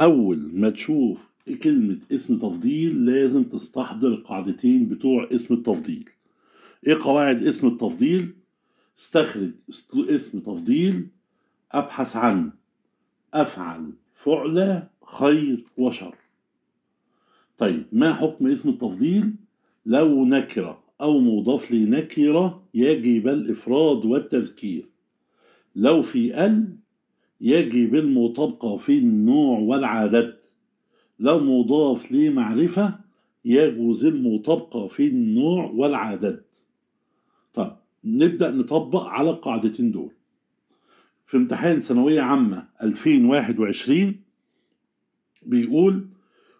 أول ما تشوف كلمة اسم تفضيل لازم تستحضر قاعدتين بتوع اسم التفضيل إيه قواعد اسم التفضيل؟ استخرج اسم تفضيل أبحث عن أفعل فعلة خير وشر طيب ما حكم اسم التفضيل؟ لو نكرة أو مضاف لنكرة يجب الإفراد والتذكير لو في ال يجب المطابقة في النوع والعادات لو مضاف لمعرفة يجوز المطابقة في النوع والعادات طيب نبدأ نطبق على القاعدتين دول في امتحان ثانوية عامة 2021 بيقول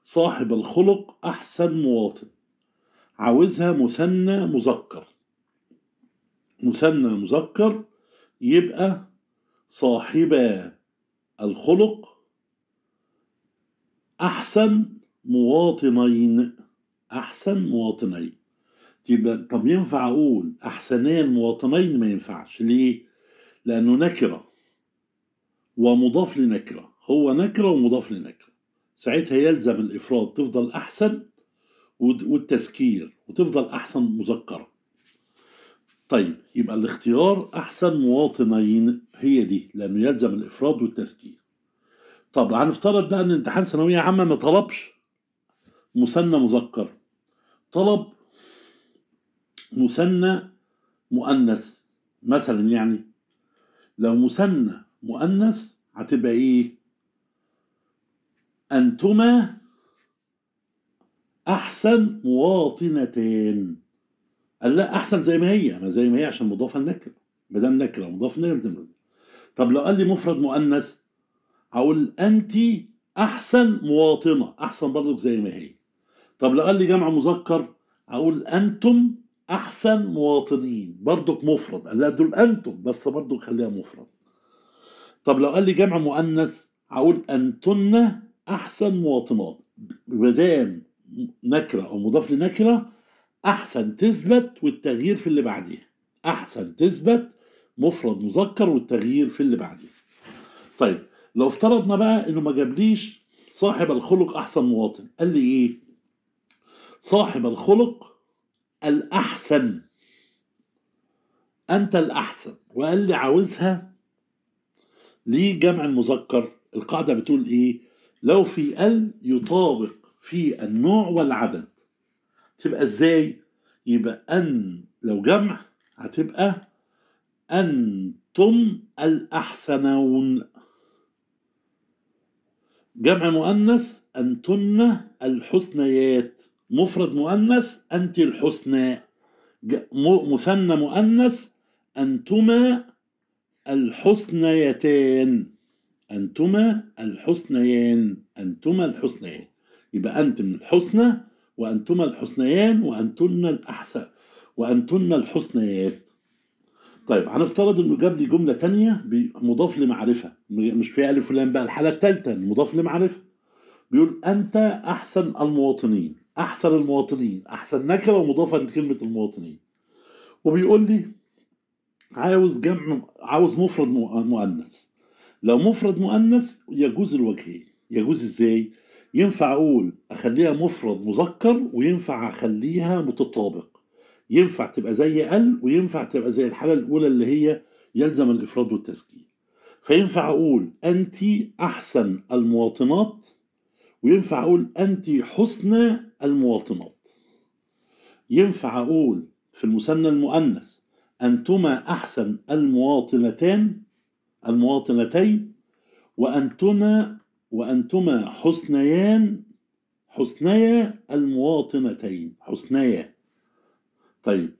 صاحب الخلق أحسن مواطن عاوزها مثنى مذكر مثنى مذكر يبقى صاحبا الخلق أحسن مواطنين أحسن مواطنين يبقى طب ينفع أقول أحسنين مواطنين ما ينفعش ليه؟ لأنه نكرة ومضاف لنكرة هو نكرة ومضاف لنكرة ساعتها يلزم الإفراد تفضل أحسن والتذكير وتفضل أحسن مذكرة طيب يبقى الاختيار أحسن مواطنين هي دي لأنه يلزم الإفراد والتذكير طب هنفترض بقى أن امتحان ثانوية عامة ما طلبش مثنى مذكر طلب مثنى مؤنث مثلا يعني لو مثنى مؤنث هتبقى ايه انتما احسن مواطنتان قال لا احسن زي ما هي ما زي ما هي عشان مضافه النكره ما دام نكره مضاف لنكره طب لو قال لي مفرد مؤنث هقول انت احسن مواطنه احسن برضك زي ما هي طب لو قال لي جمع مذكر هقول انتم احسن مواطنين برضك مفرد قال لا دول انتم بس برضك خليها مفرد طب لو قال لي جمع مؤنث هقول انتن احسن مواطنات ما دام نكره او مضاف لنكره احسن تثبت والتغيير في اللي بعديها احسن تثبت مفرد مذكر والتغيير في اللي بعديه طيب لو افترضنا بقى انه ما جابليش صاحب الخلق احسن مواطن قال لي ايه صاحب الخلق الاحسن انت الاحسن وقال لي عاوزها ليه جمع المذكر القاعده بتقول ايه لو في ال يطابق في النوع والعدد تبقى ازاي يبقى ان لو جمع هتبقى أنتم الأحسنون جمع مؤنث أنتن الحسنيات مفرد مؤنث أنت الحسنى مثنى مؤنث أنتما الحسنيتان أنتما الحسنيان أنتما الحسنيان يبقى أنت من الحسنى وأنتما الحسنيان وأنتن الأحسن وأنتن الحسنيات طيب هنفترض انه جاب لي جمله ثانيه مضاف لمعرفه مش في الف ولام بقى الحاله الثالثه المضاف لمعرفه بيقول انت احسن المواطنين احسن المواطنين احسن نكره مضافه لكلمه المواطنين وبيقول لي عاوز جمع عاوز مفرد مؤنث لو مفرد مؤنث يجوز الوجهين يجوز ازاي ينفع اقول اخليها مفرد مذكر وينفع اخليها متطابق ينفع تبقى زي ال وينفع تبقى زي الحالة الأولى اللي هي يلزم الإفراد والتسكين فينفع أقول أنت أحسن المواطنات وينفع أقول أنت حسن المواطنات ينفع أقول في المثنى المؤنث أنتما أحسن المواطنتان المواطنتين وأنتما وأنتما حسنيان حسنيا المواطنتين حسنيا طيب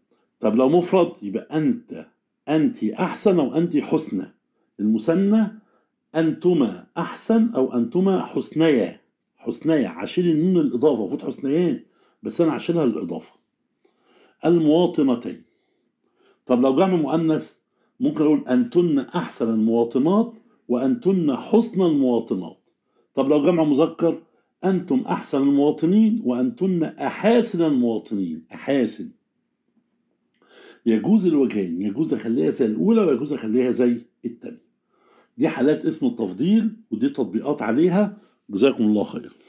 طب لو مفرد يبقى أنت أنت أحسن أو أنت حسنى المثنى أنتما أحسن أو أنتما حسنيا حسنيا عشيل النون الإضافة المفروض حسنيان بس أنا عشيلها الإضافة المواطنتين طب لو جمع مؤنث ممكن أقول أنتن أحسن المواطنات وأنتن حسن المواطنات طب لو جمع مذكر أنتم أحسن المواطنين وأنتن أحاسن المواطنين أحاسن يجوز الوجهين يجوز اخليها زي الاولى ويجوز اخليها زي الثانيه دي حالات اسم التفضيل ودي تطبيقات عليها جزاكم الله خير